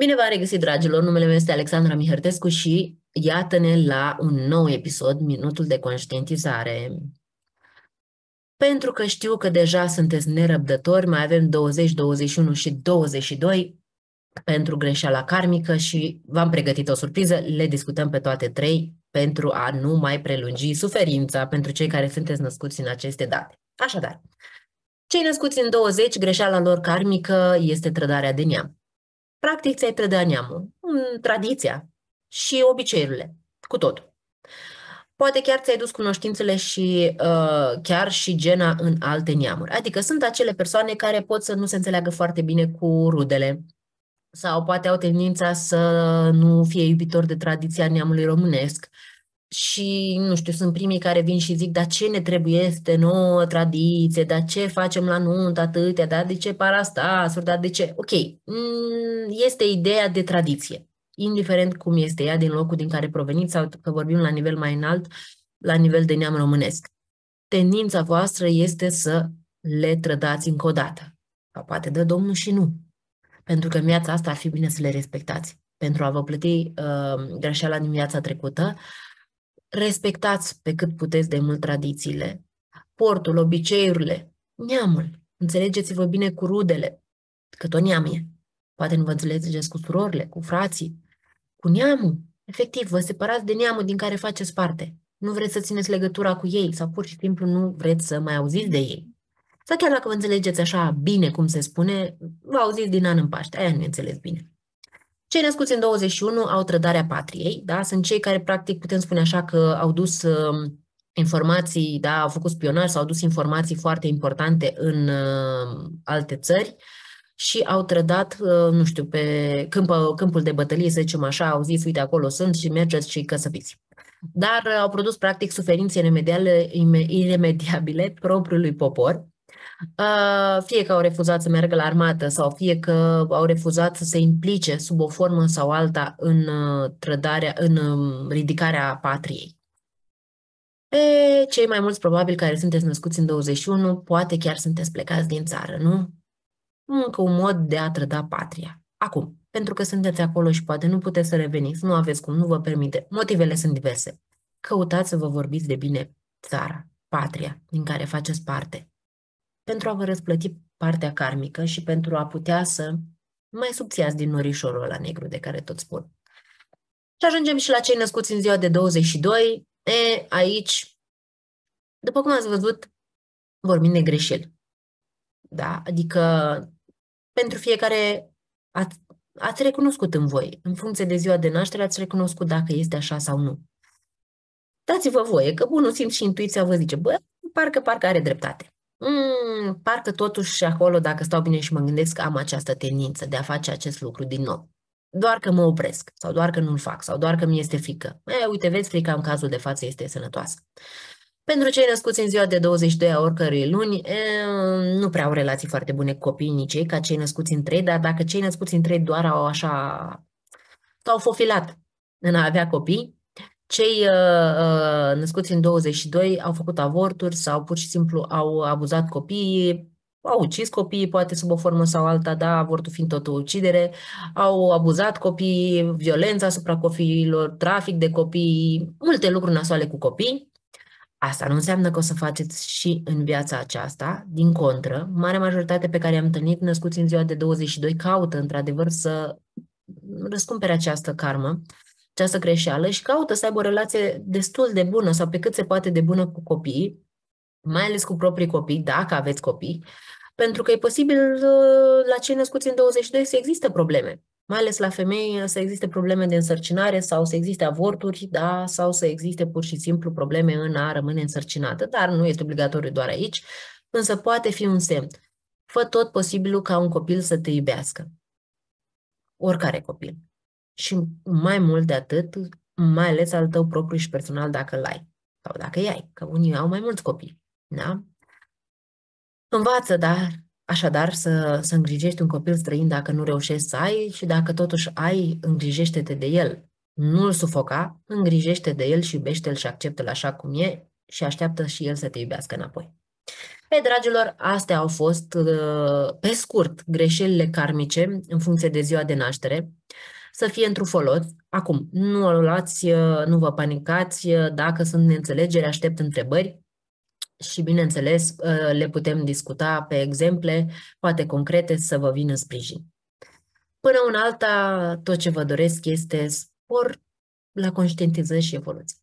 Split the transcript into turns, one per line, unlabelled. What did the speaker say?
Bine v-am regăsit, dragilor! Numele meu este Alexandra Mihărtescu și iată-ne la un nou episod, Minutul de Conștientizare. Pentru că știu că deja sunteți nerăbdători, mai avem 20, 21 și 22 pentru greșeala karmică și v-am pregătit o surpriză, le discutăm pe toate trei pentru a nu mai prelungi suferința pentru cei care sunteți născuți în aceste date. Așadar, cei născuți în 20, greșeala lor karmică este trădarea de neam. Practic, ți-ai preda neamul, tradiția și obiceiurile, cu tot. Poate chiar ți-ai dus cunoștințele și uh, chiar și gena în alte neamuri. Adică sunt acele persoane care pot să nu se înțeleagă foarte bine cu rudele sau poate au tendința să nu fie iubitori de tradiția neamului românesc și, nu știu, sunt primii care vin și zic, dar ce ne trebuie este nouă tradiție, dar ce facem la nuntă atâtea, dar de ce parastasuri, dar de ce... Ok, mm, este ideea de tradiție, indiferent cum este ea din locul din care proveniți sau că vorbim la nivel mai înalt, la nivel de neam românesc. Tendința voastră este să le trădați încă o dată. Sau poate dă Domnul și nu. Pentru că în viața asta ar fi bine să le respectați. Pentru a vă plăti uh, greșeala din viața trecută, uh, respectați pe cât puteți de mult tradițiile, portul, obiceiurile, neamul. Înțelegeți-vă bine cu rudele, că tot neam e. Poate nu vă înțelegeți cu surorile, cu frații, cu neamul. Efectiv, vă separați de neamul din care faceți parte. Nu vreți să țineți legătura cu ei sau pur și simplu nu vreți să mai auziți de ei. Sau chiar dacă vă înțelegeți așa bine cum se spune, vă auziți din an în Paște. Aia nu înțeles bine. Cei născuți în 21 au trădarea patriei, da? sunt cei care, practic, putem spune așa că au dus um, informații, da? au făcut spionaj sau au dus informații foarte importante în um, alte țări și au trădat, uh, nu știu, pe câmpă, câmpul de bătălie, să zicem așa, au zis, uite, acolo sunt și mergeți și căsăviți. Dar uh, au produs, practic, suferințe iremediabile propriului popor Uh, fie că au refuzat să meargă la armată sau fie că au refuzat să se implice sub o formă sau alta în, uh, trădarea, în um, ridicarea patriei. Pe cei mai mulți probabil care sunteți născuți în 21, poate chiar sunteți plecați din țară, nu? Încă un mod de a trăda patria. Acum, pentru că sunteți acolo și poate nu puteți să reveniți, nu aveți cum, nu vă permite. Motivele sunt diverse. Căutați să vă vorbiți de bine țara, patria din care faceți parte pentru a vă răsplăti partea karmică și pentru a putea să mai subțiați din norișorul ăla negru de care tot spun. Și ajungem și la cei născuți în ziua de 22. E, aici, după cum ați văzut, vorbim de greșeli. Da? Adică pentru fiecare ați, ați recunoscut în voi, în funcție de ziua de naștere, ați recunoscut dacă este așa sau nu. Dați-vă voie, că bunul simț și intuiția vă zice, bă, parcă, parcă are dreptate mm, parcă totuși și acolo, dacă stau bine și mă gândesc, am această tendință de a face acest lucru din nou. Doar că mă opresc, sau doar că nu-l fac, sau doar că mi este frică. E, uite, vezi, frica în cazul de față este sănătoasă. Pentru cei născuți în ziua de 22 a oricărui luni, e, nu prea au relații foarte bune cu copiii nici ei, ca cei născuți în 3, dar dacă cei născuți în 3 doar au așa, au fofilat în a avea copii, cei uh, uh, născuți în 22 au făcut avorturi sau pur și simplu au abuzat copiii, au ucis copiii, poate sub o formă sau alta, da, avortul fiind tot o ucidere, au abuzat copiii, violența asupra copiilor, trafic de copii, multe lucruri nasoale cu copii. Asta nu înseamnă că o să faceți și în viața aceasta. Din contră, marea majoritate pe care am întâlnit născuți în ziua de 22 caută într-adevăr să răscumpere această karmă această greșeală și caută să aibă o relație destul de bună sau pe cât se poate de bună cu copiii, mai ales cu proprii copii, dacă aveți copii, pentru că e posibil uh, la cei născuți în 22 să există probleme mai ales la femei, uh, să existe probleme de însărcinare sau să existe avorturi, da, sau să existe pur și simplu probleme în a rămâne însărcinată, dar nu este obligatoriu doar aici, însă poate fi un semn. Fă tot posibilul ca un copil să te iubească. Oricare copil și mai mult de atât, mai ales al tău propriu și personal dacă l ai sau dacă îi ai, că unii au mai mulți copii. Da? Învață, dar Așadar, să, să îngrijești un copil străin dacă nu reușești să ai și dacă totuși ai, îngrijește-te de el. Nu-l sufoca, îngrijește de el și iubește-l și acceptă-l așa cum e și așteaptă și el să te iubească înapoi. Ei, dragilor, astea au fost, uh, pe scurt, greșelile karmice în funcție de ziua de naștere să fie într-un folos. Acum, nu o luați, uh, nu vă panicați, uh, dacă sunt neînțelegeri, aștept întrebări și, bineînțeles, uh, le putem discuta pe exemple, poate concrete, să vă vină sprijin. Până un alta, tot ce vă doresc este spor la conștientizări și evoluție.